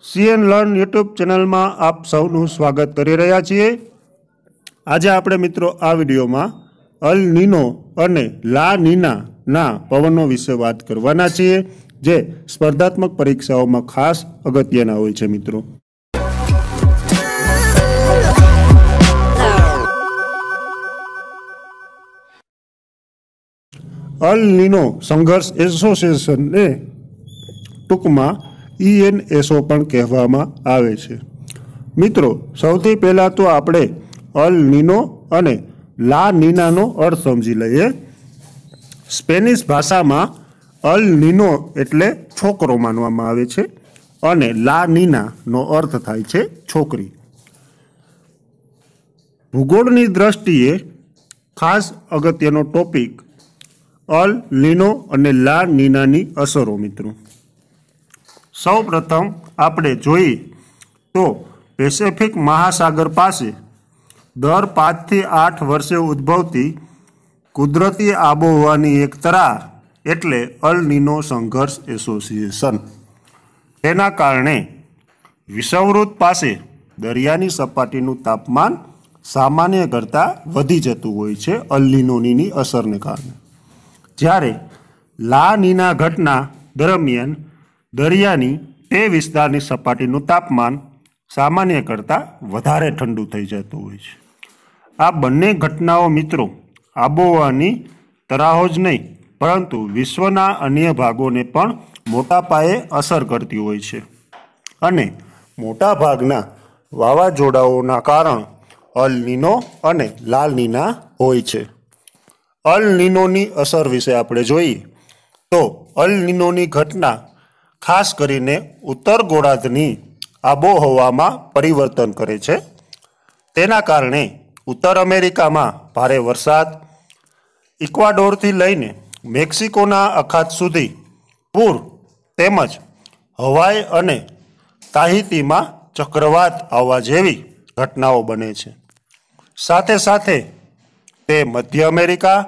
CN learn YouTube ચેનલમાં આપ સૌનું સ્વાગત કરી રહ્યા છીએ આજે આપણે મિત્રો આ વિડીયોમાં અલ નીનો અને લા નીનાના પવનો વિશે વાત કરવાના છીએ જે સ્પર્ધાત્મક પરીક્ષાઓમાં ખાસ અગત્યના હોય છે મિત્રો અલ નીનો સંઘર્ષ એસોસિએશનને ટૂંકમાં ઈએન પણ કહેવામાં આવે છે મિત્રો સૌથી પહેલાં તો આપણે અલ નીનો અને લા નીનાનો અર્થ સમજી લઈએ સ્પેનિશ ભાષામાં અલ નીનો એટલે છોકરો માનવામાં આવે છે અને લા નીનાનો અર્થ થાય છે છોકરી ભૂગોળની દ્રષ્ટિએ ખાસ અગત્યનો ટોપિક અલ લીનો અને લા નીનાની અસરો મિત્રો સૌપ્રથમ આપણે જોઈએ તો પેસેફિક મહાસાગર પાસે દર પાંચથી આઠ વર્ષે ઉદ્ભવતી કુદરતી આબોહવાની એક તરા એટલે અલ નીનો સંઘર્ષ એસોસિએશન તેના કારણે વિષવવૃત પાસે દરિયાની સપાટીનું તાપમાન સામાન્ય કરતાં વધી જતું હોય છે અલ્લીનોનીની અસરને કારણે જ્યારે લા નીના ઘટના દરમિયાન દરિયાની તે વિસ્તારની સપાટીનું તાપમાન સામાન્ય કરતાં વધારે ઠંડુ થઈ જતું હોય છે આ બંને ઘટનાઓ મિત્રો આબોહવાની તરાહો જ નહીં પરંતુ વિશ્વના અન્ય ભાગોને પણ મોટા પાયે અસર કરતી હોય છે અને મોટાભાગના વાવાઝોડાઓના કારણ અલનીનો અને લાલનીના હોય છે અલનીનોની અસર વિશે આપણે જોઈએ તો અલનીનોની ઘટના ખાસ કરીને ઉત્તર ગોળાર્ધની આબોહવામાં પરિવર્તન કરે છે તેના કારણે ઉત્તર અમેરિકામાં ભારે વરસાદ ઇક્વાડોરથી લઈને મેક્સિકોના અખાત સુધી પૂર તેમજ હવાઈ અને તાહિતીમાં ચક્રવાત આવવા જેવી ઘટનાઓ બને છે સાથે સાથે તે મધ્ય અમેરિકા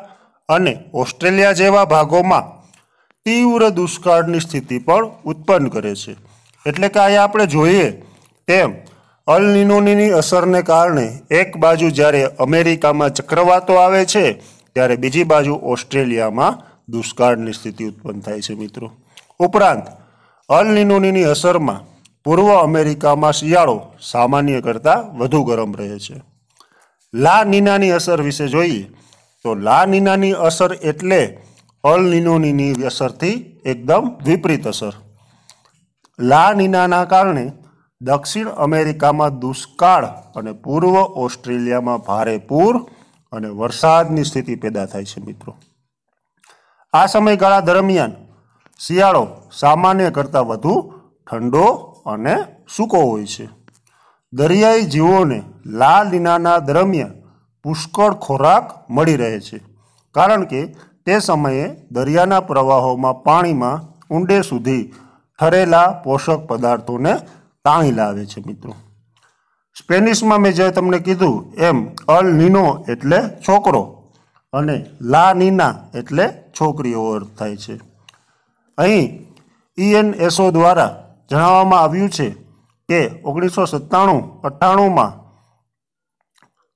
અને ઓસ્ટ્રેલિયા જેવા ભાગોમાં તીવ્ર દુષ્કાળની સ્થિતિ પણ ઉત્પન્ન કરે છે એટલે કે અહીંયા આપણે જોઈએ તેમ અલ નિનોની અસરને કારણે એક બાજુ જ્યારે અમેરિકામાં ચક્રવાતો આવે છે ત્યારે બીજી બાજુ ઓસ્ટ્રેલિયામાં દુષ્કાળની સ્થિતિ ઉત્પન્ન થાય છે મિત્રો ઉપરાંત અલ નિનોની અસરમાં પૂર્વ અમેરિકામાં શિયાળો સામાન્ય કરતાં વધુ ગરમ રહે છે લા નીનાની અસર વિશે જોઈએ તો લા નીનાની અસર એટલે અલ નિનોનીની અસરથી એકદમ વિપરીત અસર લા નિનાના કારણે દક્ષિણ અમેરિકામાં દુષ્કાળ અને પૂર્વ ઓસ્ટ્રેલિયામાં ભારે પૂર અને વરસાદની સ્થિતિ પેદા થાય છે મિત્રો આ સમયગાળા દરમિયાન શિયાળો સામાન્ય કરતાં વધુ ઠંડો અને સૂકો હોય છે દરિયાઈ જીવોને લા લીનાના દરમિયાન પુષ્કળ ખોરાક મળી રહે છે કારણ કે તે સમયે દરિયાના પ્રવાહોમાં પાણીમાં ઊંડે સુધી ઠરેલા પોષક પદાર્થોને તાણી લાવે છે મિત્રો સ્પેનિશમાં મેં જે તમને કીધું એમ અલ નીનો એટલે છોકરો અને લા નીના એટલે છોકરીઓ અર્થ થાય છે અહીં ઈએન દ્વારા જણાવવામાં આવ્યું છે કે ઓગણીસો સત્તાણું અઠ્ઠાણુંમાં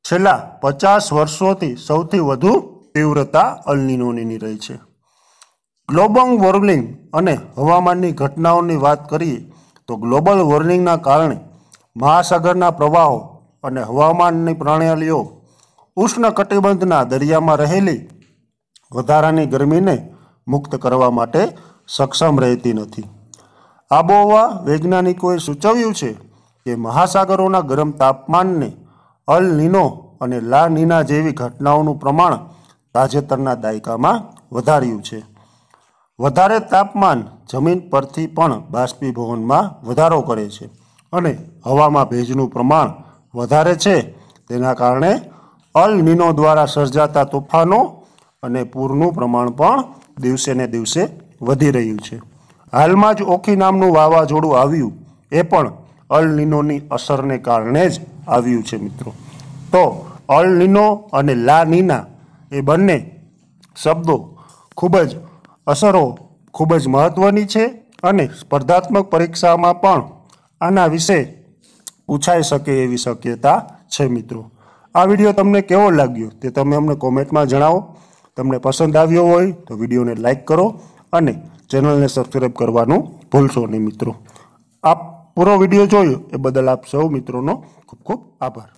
છેલ્લા પચાસ વર્ષોથી સૌથી વધુ તીવ્રતા અલનીનોની રહે છે ગ્લોબલ વોર્મિંગ અને હવામાનની ઘટનાઓની વાત કરીએ તો ગ્લોબલ વોર્મિંગના કારણે મહાસાગરના પ્રવાહો અને હવામાનની પ્રણાલીઓ ઉષ્ણકટિબંધના દરિયામાં રહેલી વધારાની ગરમીને મુક્ત કરવા માટે સક્ષમ રહેતી નથી આબોહવા વૈજ્ઞાનિકોએ સૂચવ્યું છે કે મહાસાગરોના ગરમ તાપમાનને અલ નીનો અને લા નીના જેવી ઘટનાઓનું પ્રમાણ તાજેતરના દાયકામાં વધાર્યું છે વધારે તાપમાન જમીન પરથી પણ બાષ્પીભવનમાં વધારો કરે છે અને હવામાં ભેજનું પ્રમાણ વધારે છે તેના કારણે અલ નિનો દ્વારા સર્જાતા તોફાનો અને પૂરનું પ્રમાણ પણ દિવસે ને દિવસે વધી રહ્યું છે હાલમાં જ ઓખી નામનું વાવાઝોડું આવ્યું એ પણ અલ નિનોની અસરને કારણે જ આવ્યું છે મિત્રો તો અલ નિનો અને લા નીના એ બંને શબ્દો ખૂબ જ અસરો ખૂબ જ મહત્ત્વની છે અને સ્પર્ધાત્મક પરીક્ષામાં પણ આના વિશે પૂછાઈ શકે એવી શક્યતા છે મિત્રો આ વિડીયો તમને કેવો લાગ્યો તે તમે અમને કોમેન્ટમાં જણાવો તમને પસંદ આવ્યો હોય તો વિડીયોને લાઇક કરો અને ચેનલને સબસ્ક્રાઈબ કરવાનું ભૂલશો નહીં મિત્રો આપ પૂરો વિડીયો જોયો એ બદલ આપ સૌ મિત્રોનો ખૂબ ખૂબ આભાર